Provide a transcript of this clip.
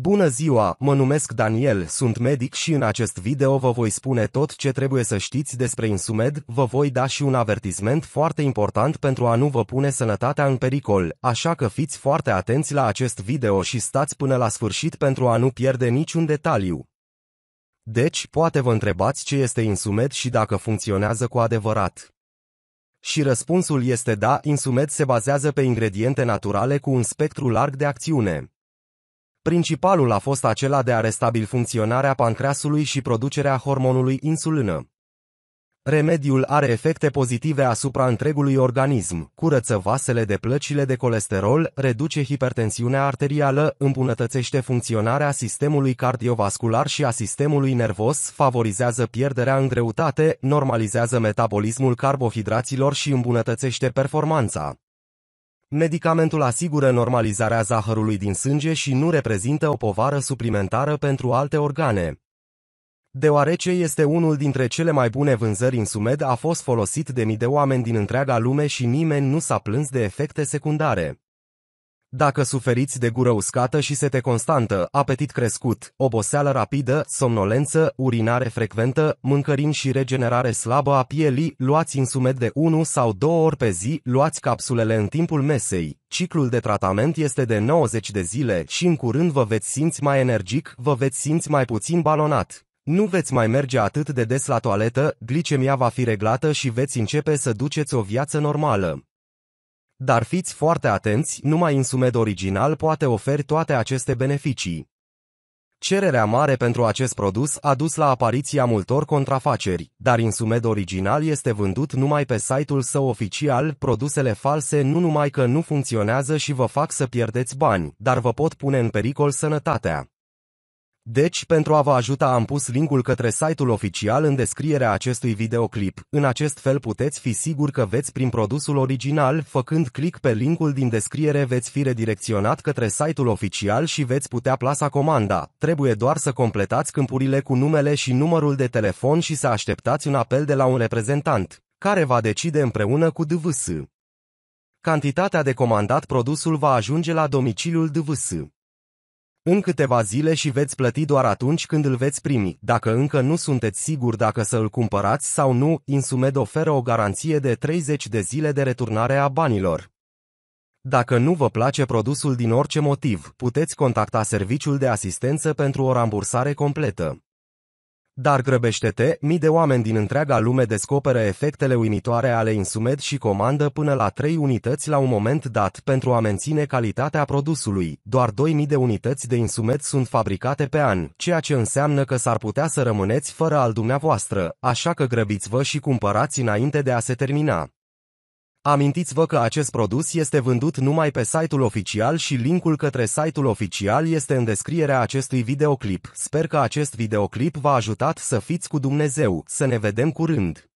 Bună ziua, mă numesc Daniel, sunt medic și în acest video vă voi spune tot ce trebuie să știți despre Insumed, vă voi da și un avertisment foarte important pentru a nu vă pune sănătatea în pericol, așa că fiți foarte atenți la acest video și stați până la sfârșit pentru a nu pierde niciun detaliu. Deci, poate vă întrebați ce este Insumed și dacă funcționează cu adevărat. Și răspunsul este da, Insumed se bazează pe ingrediente naturale cu un spectru larg de acțiune. Principalul a fost acela de a restabil funcționarea pancreasului și producerea hormonului insulină. Remediul are efecte pozitive asupra întregului organism, curăță vasele de plăcile de colesterol, reduce hipertensiunea arterială, îmbunătățește funcționarea sistemului cardiovascular și a sistemului nervos, favorizează pierderea în greutate, normalizează metabolismul carbohidraților și îmbunătățește performanța. Medicamentul asigură normalizarea zahărului din sânge și nu reprezintă o povară suplimentară pentru alte organe. Deoarece este unul dintre cele mai bune vânzări în Sumed, a fost folosit de mii de oameni din întreaga lume și nimeni nu s-a plâns de efecte secundare. Dacă suferiți de gură uscată și sete constantă, apetit crescut, oboseală rapidă, somnolență, urinare frecventă, mâncărim și regenerare slabă a pielii, luați insumet de 1 sau 2 ori pe zi, luați capsulele în timpul mesei. Ciclul de tratament este de 90 de zile și în curând vă veți simți mai energic, vă veți simți mai puțin balonat. Nu veți mai merge atât de des la toaletă, glicemia va fi reglată și veți începe să duceți o viață normală. Dar fiți foarte atenți, numai Insumed Original poate oferi toate aceste beneficii. Cererea mare pentru acest produs a dus la apariția multor contrafaceri, dar Insumed original este vândut numai pe site-ul său oficial, produsele false nu numai că nu funcționează și vă fac să pierdeți bani, dar vă pot pune în pericol sănătatea. Deci, pentru a vă ajuta am pus linkul către site-ul oficial în descrierea acestui videoclip. În acest fel puteți fi sigur că veți prin produsul original, făcând click pe linkul din descriere veți fi redirecționat către site-ul oficial și veți putea plasa comanda. Trebuie doar să completați câmpurile cu numele și numărul de telefon și să așteptați un apel de la un reprezentant, care va decide împreună cu DVS. Cantitatea de comandat produsul va ajunge la domiciliul DVS. În câteva zile și veți plăti doar atunci când îl veți primi. Dacă încă nu sunteți siguri dacă să îl cumpărați sau nu, Insumed oferă o garanție de 30 de zile de returnare a banilor. Dacă nu vă place produsul din orice motiv, puteți contacta serviciul de asistență pentru o rambursare completă. Dar grăbește-te, mii de oameni din întreaga lume descoperă efectele uimitoare ale Insumed și comandă până la 3 unități la un moment dat pentru a menține calitatea produsului. Doar 2000 de unități de Insumed sunt fabricate pe an, ceea ce înseamnă că s-ar putea să rămâneți fără al dumneavoastră, așa că grăbiți-vă și cumpărați înainte de a se termina. Amintiți-vă că acest produs este vândut numai pe site-ul oficial și linkul către site-ul oficial este în descrierea acestui videoclip. Sper că acest videoclip v-a ajutat să fiți cu Dumnezeu. Să ne vedem curând!